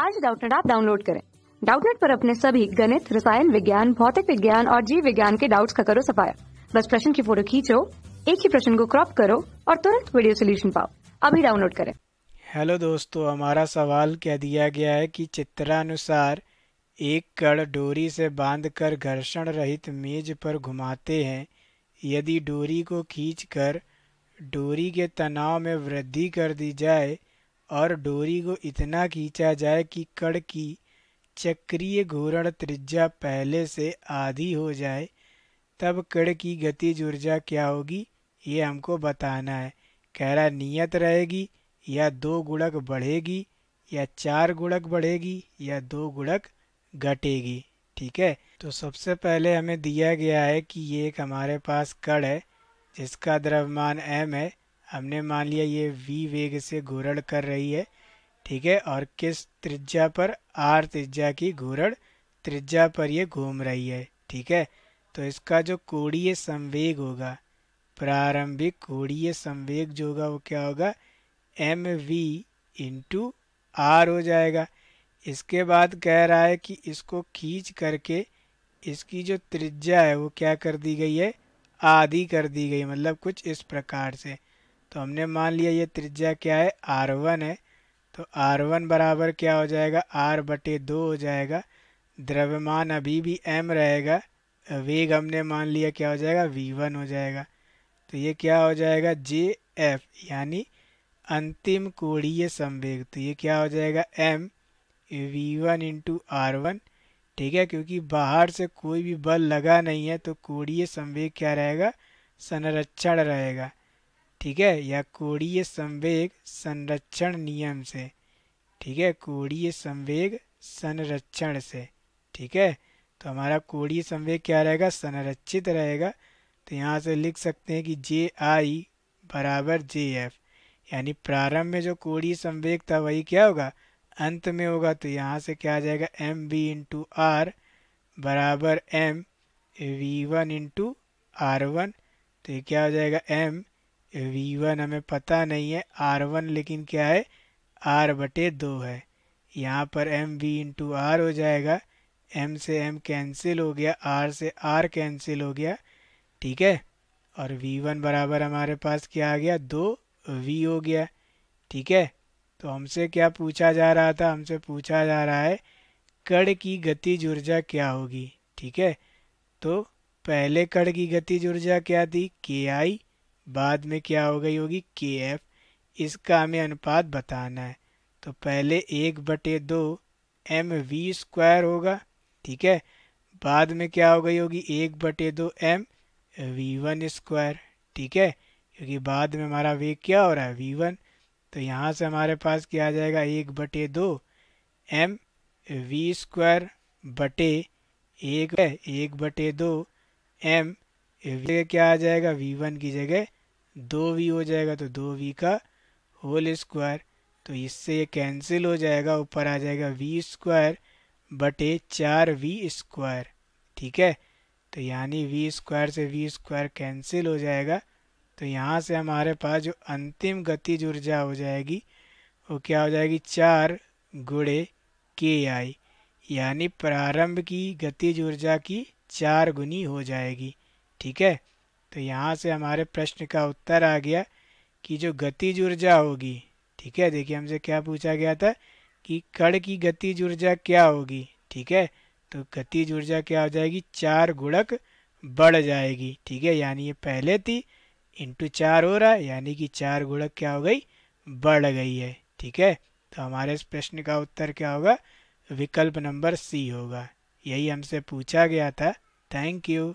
आज डाउटनेट आप डाउनलोड करें डाउटनेट पर अपने सभी गणित रसायन विज्ञान भौतिक विज्ञान और जीव विज्ञान के डाउट्स का करो सफाया बस प्रश्न की फोटो खींचो एक ही प्रश्न को क्रॉप करो और तुरंत वीडियो सोल्यूशन पाओ अभी डाउनलोड करें हेलो दोस्तों हमारा सवाल क्या दिया गया है कि चित्रानुसार एक कड़ डोरी से बांधकर घर्षण रहित मेज पर घुमाते हैं यदि डोरी को खींचकर डोरी के तनाव में वृद्धि कर दी जाए और डोरी को इतना खींचा जाए कि कड़ की चक्रीय घूर्ण त्रिज्या पहले से आधी हो जाए तब कड़ की गतिज ऊर्जा क्या होगी ये हमको बताना है कह रहा नियत रहेगी या दो गुणक बढ़ेगी या चार गुणक बढ़ेगी या दो गुणक घटेगी ठीक है तो सबसे पहले हमें दिया गया है कि ये एक हमारे पास कड़ है जिसका द्रव्यमान m है हमने मान लिया ये वी वेग से घूरण कर रही है ठीक है और किस त्रिज्या पर आर त्रिज्या की घूरण त्रिज्या पर ये घूम रही है ठीक है तो इसका जो कोड़ीय संवेग होगा प्रारंभिक कोड़ीय संवेग जो होगा वो क्या होगा एम वी इंटू आर हो जाएगा इसके बाद कह रहा है कि इसको खींच करके इसकी जो त्रिज्या है वो क्या कर दी गई है आधी कर दी गई मतलब कुछ इस प्रकार से तो हमने मान लिया ये त्रिज्या क्या है आर वन है तो आर वन बराबर क्या हो जाएगा आर बटे दो हो जाएगा द्रव्यमान अभी भी एम रहेगा वेग हमने मान लिया क्या हो जाएगा वी वन हो जाएगा तो ये क्या हो जाएगा जे एफ यानी अंतिम कोणीय संवेग तो ये क्या हो जाएगा M V one into R one ठीक है क्योंकि बाहर से कोई भी बल लगा नहीं है तो कोणीय संवेग क्या रहेगा संरक्षण रहेगा ठीक है या कोणीय संवेग संरक्षण नियम से ठीक है कोणीय संवेग संरक्षण से ठीक है तो हमारा कोणीय संवेग क्या रहेगा संरक्षित रहेगा तो यहाँ से लिख सकते हैं कि जे आई बराबर जे एफ यानी प्रारंभ में जो कोणीय संवेग था वही क्या होगा अंत में होगा तो यहाँ से क्या आ जाएगा एम बी इंटू आर बराबर M V one into R one तो ये क्या हो जाएगा एम वी वन हमें पता नहीं है आर वन लेकिन क्या है आर बटे दो है यहाँ पर एम वी इंटू आर हो जाएगा एम से एम कैंसिल हो गया आर से आर कैंसिल हो गया ठीक है और वी वन बराबर हमारे पास क्या आ गया दो वी हो गया ठीक है तो हमसे क्या पूछा जा रहा था हमसे पूछा जा रहा है कड़ की गति ऊर्जा क्या होगी ठीक है तो पहले कड़ की गति ऊर्जा क्या थी के आई बाद में क्या हो गई होगी के एफ इसका हमें अनुपात बताना है तो पहले एक बटे दो एम वी स्क्वायर होगा ठीक है बाद में क्या हो गई होगी एक बटे दो एम वी वन स्क्वायर ठीक है क्योंकि बाद में हमारा वेग क्या हो रहा है वी वन तो यहाँ से हमारे पास क्या आ जाएगा एक बटे दो एम वी स्क्वायर बटे एक है एक बटे दो एम क्या आ जाएगा वी वन की जगह दो वी हो जाएगा तो दो वी का होल स्क्वायर तो इससे ये कैंसिल हो जाएगा ऊपर आ जाएगा वी स्क्वायर बटे चार वी स्क्वायर ठीक है तो यानी वी स्क्वायर से वी स्क्वायर कैंसिल हो जाएगा तो यहाँ से हमारे पास जो अंतिम गतिज ऊर्जा हो जाएगी वो क्या हो जाएगी चार गुड़े के आई यानी प्रारंभ की गतिज ऊर्जा की चार गुनी हो जाएगी ठीक है तो यहाँ से हमारे प्रश्न का उत्तर आ गया कि जो गतिज ऊर्जा होगी ठीक है देखिए हमसे क्या पूछा गया था कि कण की गतिज ऊर्जा क्या होगी ठीक है तो गतिज ऊर्जा क्या हो जाएगी चार गुणक बढ़ जाएगी ठीक है यानी ये पहले थी इंटू चार हो रहा है यानी कि चार गुणक क्या हो गई बढ़ गई है ठीक है तो हमारे इस प्रश्न का उत्तर क्या होगा विकल्प नंबर सी होगा यही हमसे पूछा गया था थैंक यू